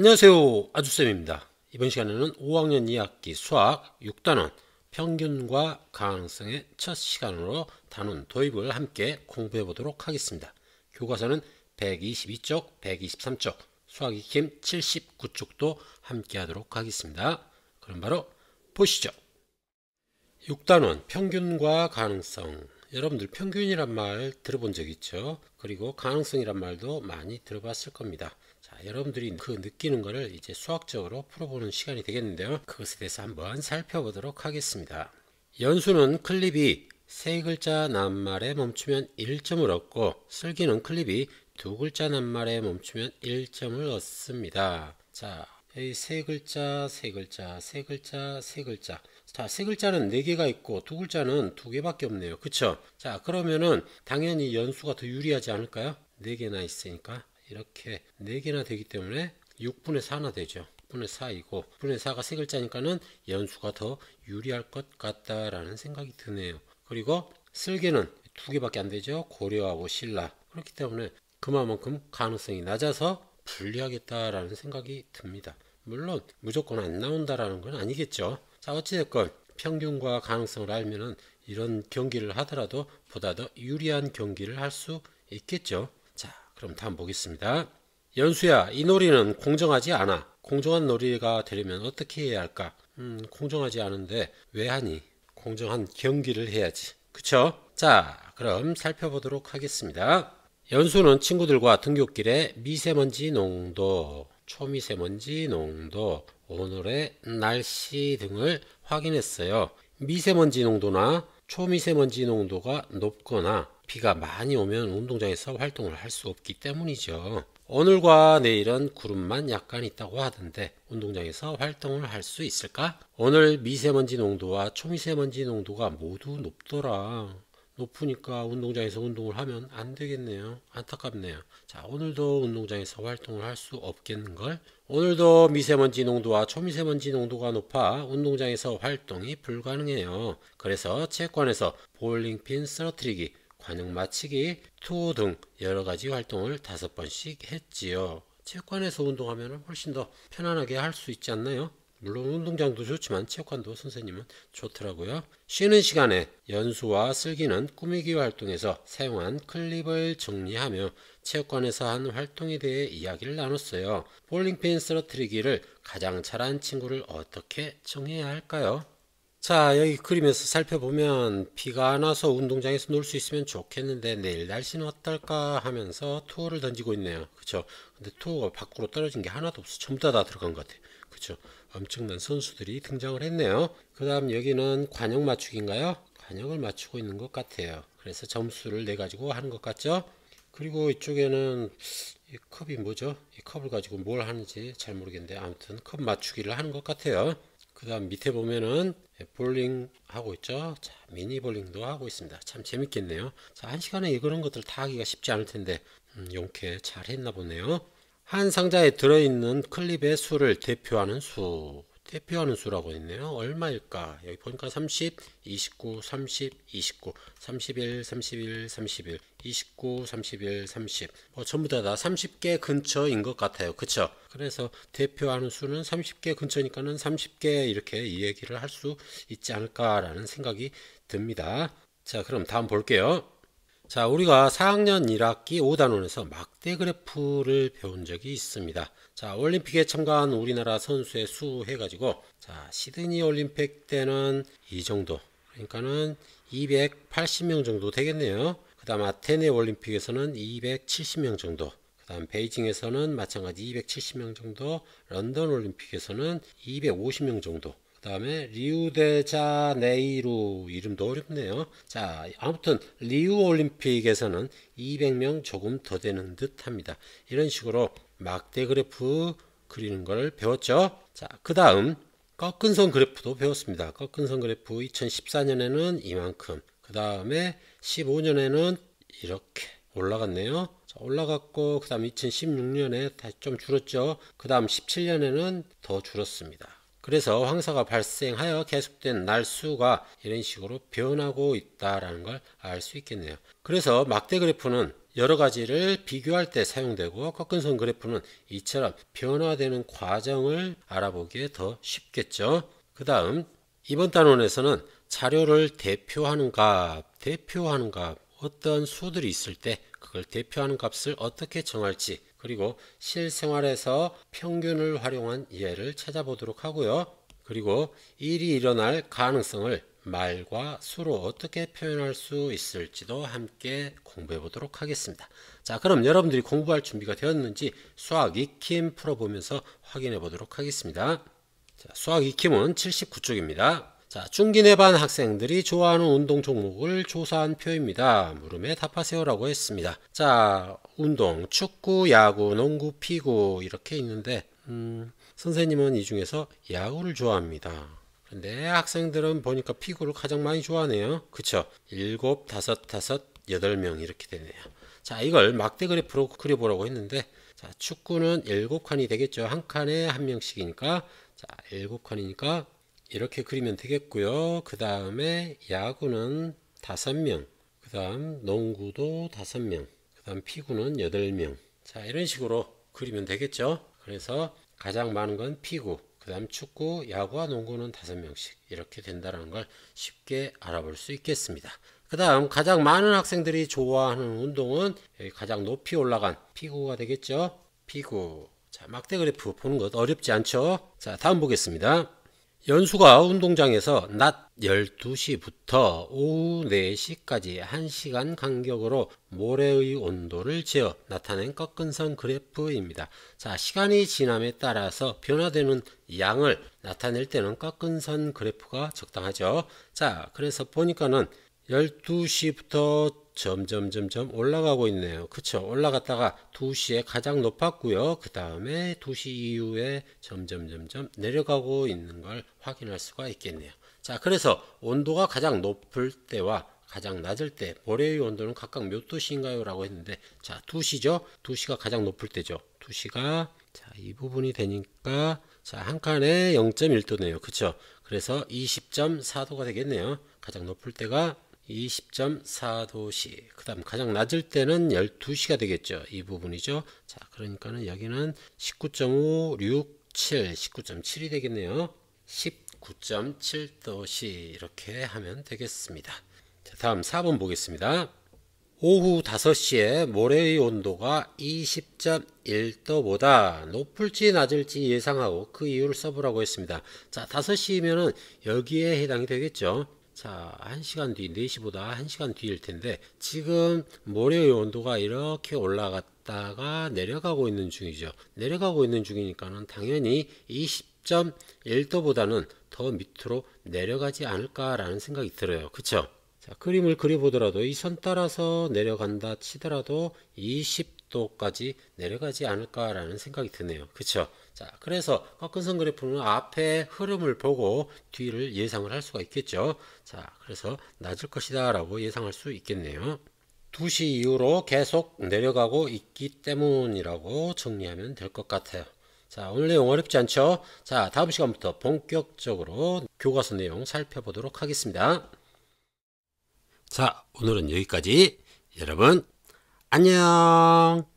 안녕하세요. 아주쌤입니다. 이번 시간에는 5학년 2학기 수학 6단원 평균과 가능성의 첫 시간으로 단원 도입을 함께 공부해 보도록 하겠습니다. 교과서는 122쪽, 123쪽, 수학 익힘 79쪽도 함께 하도록 하겠습니다. 그럼 바로 보시죠. 6단원 평균과 가능성 여러분들 평균이란 말 들어본 적 있죠? 그리고 가능성이란 말도 많이 들어봤을 겁니다. 자, 여러분들이 그 느끼는 것을 이제 수학적으로 풀어보는 시간이 되겠는데요. 그것에 대해서 한번 살펴보도록 하겠습니다. 연수는 클립이 세 글자 낱말에 멈추면 1점을 얻고 슬기는 클립이 두 글자 낱말에 멈추면 1점을 얻습니다. 자, 이세 글자, 세 글자, 세 글자, 세 글자. 자, 세 글자는 네 개가 있고 두 글자는 두 개밖에 없네요. 그쵸? 자, 그러면은 당연히 연수가 더 유리하지 않을까요? 네 개나 있으니까. 이렇게 4개나 되기 때문에 6분의 4나 되죠. 6분의 4이고 6분의 4가 세 글자니까는 연수가 더 유리할 것 같다라는 생각이 드네요. 그리고 쓸개는 두 개밖에 안 되죠. 고려하고 신라. 그렇기 때문에 그만큼 가능성이 낮아서 불리하겠다라는 생각이 듭니다. 물론 무조건 안 나온다라는 건 아니겠죠. 자 어찌됐건 평균과 가능성을 알면은 이런 경기를 하더라도 보다 더 유리한 경기를 할 수 있겠죠. 그럼 다음 보겠습니다. 연수야, 이 놀이는 공정하지 않아. 공정한 놀이가 되려면 어떻게 해야 할까? 음, 공정하지 않은데 왜 하니? 공정한 경기를 해야지. 그쵸? 자, 그럼 살펴보도록 하겠습니다. 연수는 친구들과 등굣길에 미세먼지 농도, 초미세먼지 농도, 오늘의 날씨 등을 확인했어요. 미세먼지 농도나 초미세먼지 농도가 높거나 비가 많이 오면 운동장에서 활동을 할 수 없기 때문이죠. 오늘과 내일은 구름만 약간 있다고 하던데 운동장에서 활동을 할 수 있을까? 오늘 미세먼지 농도와 초미세먼지 농도가 모두 높더라. 높으니까 운동장에서 운동을 하면 안 되겠네요. 안타깝네요. 자, 오늘도 운동장에서 활동을 할 수 없겠는걸? 오늘도 미세먼지 농도와 초미세먼지 농도가 높아 운동장에서 활동이 불가능해요. 그래서 체육관에서 볼링핀 쓰러뜨리기, 관용 마치기, 투어 등 여러 가지 활동을 다섯 번씩 했지요. 체육관에서 운동하면 훨씬 더 편안하게 할 수 있지 않나요? 물론 운동장도 좋지만 체육관도 선생님은 좋더라고요. 쉬는 시간에 연수와 슬기는 꾸미기 활동에서 사용한 클립을 정리하며 체육관에서 한 활동에 대해 이야기를 나눴어요. 볼링핀 쓰러트리기를 가장 잘한 친구를 어떻게 정해야 할까요? 자, 여기 그림에서 살펴보면 비가 안 와서 운동장에서 놀 수 있으면 좋겠는데 내일 날씨는 어떨까 하면서 투어를 던지고 있네요. 그쵸? 근데 투어가 밖으로 떨어진 게 하나도 없어. 전부 다, 다 들어간 것 같아요. 그쵸? 엄청난 선수들이 등장을 했네요. 그 다음 여기는 관역 맞추기인가요? 관역을 맞추고 있는 것 같아요. 그래서 점수를 내가지고 네 하는 것 같죠? 그리고 이쪽에는 이 컵이 뭐죠? 이 컵을 가지고 뭘 하는지 잘 모르겠는데 아무튼 컵 맞추기를 하는 것 같아요. 그 다음 밑에 보면은 볼링 하고 있죠 자, 미니 볼링도 하고 있습니다 참 재밌겠네요 자, 한 시간에 이런 것들 다 하기가 쉽지 않을 텐데 음, 용케 잘 했나 보네요 한 상자에 들어있는 클립의 수를 대표하는 수 대표하는 수라고 했네요. 얼마일까? 여기 보니까 30, 29, 30, 29, 31, 31, 31, 29, 31, 30. 뭐 전부 다 다 30개 근처인 것 같아요. 그쵸? 그래서 대표하는 수는 30개 근처니까는 30개 이렇게 이 얘기를 할 수 있지 않을까라는 생각이 듭니다. 자, 그럼 다음 볼게요. 자, 우리가 4학년 1학기 5단원에서 막대 그래프를 배운 적이 있습니다. 자, 올림픽에 참가한 우리나라 선수의 수 해가지고, 자, 시드니 올림픽 때는 이 정도. 그러니까는 280명 정도 되겠네요. 그 다음 아테네 올림픽에서는 270명 정도. 그 다음 베이징에서는 마찬가지 270명 정도. 런던 올림픽에서는 250명 정도. 그 다음에 리우데자네이루 이름도 어렵네요. 자 아무튼 리우 올림픽에서는 200명 조금 더 되는 듯합니다. 이런 식으로 막대 그래프 그리는 걸 배웠죠. 자 그 다음 꺾은 선 그래프도 배웠습니다. 꺾은 선 그래프 2014년에는 이만큼 그 다음에 15년에는 이렇게 올라갔네요. 자, 올라갔고 그 다음 2016년에 다시 좀 줄었죠. 그 다음 17년에는 더 줄었습니다. 그래서 황사가 발생하여 계속된 날 수가 이런 식으로 변하고 있다라는 걸 알 수 있겠네요. 그래서 막대 그래프는 여러 가지를 비교할 때 사용되고 꺾은 선 그래프는 이처럼 변화되는 과정을 알아보기에 더 쉽겠죠. 그 다음 이번 단원에서는 자료를 대표하는 값, 대표하는 값, 어떤 수들이 있을 때 그걸 대표하는 값을 어떻게 정할지 그리고 실생활에서 평균을 활용한 예를 찾아보도록 하고요. 그리고 일이 일어날 가능성을 말과 수로 어떻게 표현할 수 있을지도 함께 공부해 보도록 하겠습니다. 자, 그럼 여러분들이 공부할 준비가 되었는지 수학 익힘 풀어보면서 확인해 보도록 하겠습니다. 자, 수학 익힘은 79쪽입니다. 자, 중기내반 학생들이 좋아하는 운동 종목을 조사한 표입니다. 물음에 답하세요라고 했습니다. 자, 운동, 축구, 야구, 농구, 피구 이렇게 있는데 음, 선생님은 이 중에서 야구를 좋아합니다. 근데 학생들은 보니까 피구를 가장 많이 좋아하네요. 그쵸? 일곱, 다섯, 다섯, 여덟 명 이렇게 되네요. 자, 이걸 막대 그래프로 그려보라고 했는데 자, 축구는 일곱 칸이 되겠죠. 한 칸에 한 명씩이니까 자, 일곱 칸이니까 이렇게 그리면 되겠고요. 그 다음에 야구는 5명, 그 다음 농구도 5명, 그 다음 피구는 8명. 자, 이런 식으로 그리면 되겠죠. 그래서 가장 많은 건 피구, 그 다음 축구, 야구와 농구는 5명씩 이렇게 된다는 걸 쉽게 알아볼 수 있겠습니다. 그 다음 가장 많은 학생들이 좋아하는 운동은 여기 가장 높이 올라간 피구가 되겠죠. 피구. 자, 막대 그래프 보는 것 어렵지 않죠? 자, 다음 보겠습니다. 연수가 운동장에서 낮 12시부터 오후 4시까지 1시간 간격으로 모래의 온도를 지어 나타낸 꺾은선 그래프입니다. 자, 시간이 지남에 따라서 변화되는 양을 나타낼 때는 꺾은선 그래프가 적당하죠. 자, 그래서 보니까는 12시부터 점점 점점 올라가고 있네요. 그쵸? 올라갔다가 2시에 가장 높았고요. 그 다음에 2시 이후에 점점 점점 내려가고 있는 걸 확인할 수가 있겠네요. 자, 그래서 온도가 가장 높을 때와 가장 낮을 때 모래의 온도는 각각 몇 도씨인가요? 라고 했는데 자, 2시죠? 2시가 가장 높을 때죠. 2시가 자, 이 부분이 되니까 자, 한 칸에 0.1도네요. 그쵸? 그래서 20.4도가 되겠네요. 가장 높을 때가 20.4도시. 그 다음 가장 낮을 때는 12시가 되겠죠. 이 부분이죠. 자, 그러니까는 여기는 19.5, 6, 7, 19.7이 되겠네요. 19.7도시. 이렇게 하면 되겠습니다. 자, 다음 4번 보겠습니다. 오후 5시에 모래의 온도가 20.1도보다 높을지 낮을지 예상하고 그 이유를 써보라고 했습니다. 자, 5시면은 이 여기에 해당이 되겠죠. 자, 1시간 뒤, 4시보다 1시간 뒤일 텐데 지금 모래의 온도가 이렇게 올라갔다가 내려가고 있는 중이죠. 내려가고 있는 중이니까는 당연히 20.1도보다는 더 밑으로 내려가지 않을까라는 생각이 들어요. 그쵸? 자, 그림을 그려보더라도 이 선 따라서 내려간다 치더라도 20도까지 내려가지 않을까라는 생각이 드네요. 그쵸? 자, 그래서 꺾은 선 그래프는 앞에 흐름을 보고 뒤를 예상을 할 수가 있겠죠. 자, 그래서 낮을 것이다 라고 예상할 수 있겠네요. 2시 이후로 계속 내려가고 있기 때문이라고 정리하면 될 것 같아요. 자, 오늘 내용 어렵지 않죠? 자, 다음 시간부터 본격적으로 교과서 내용 살펴보도록 하겠습니다. 자, 오늘은 여기까지. 여러분, 안녕!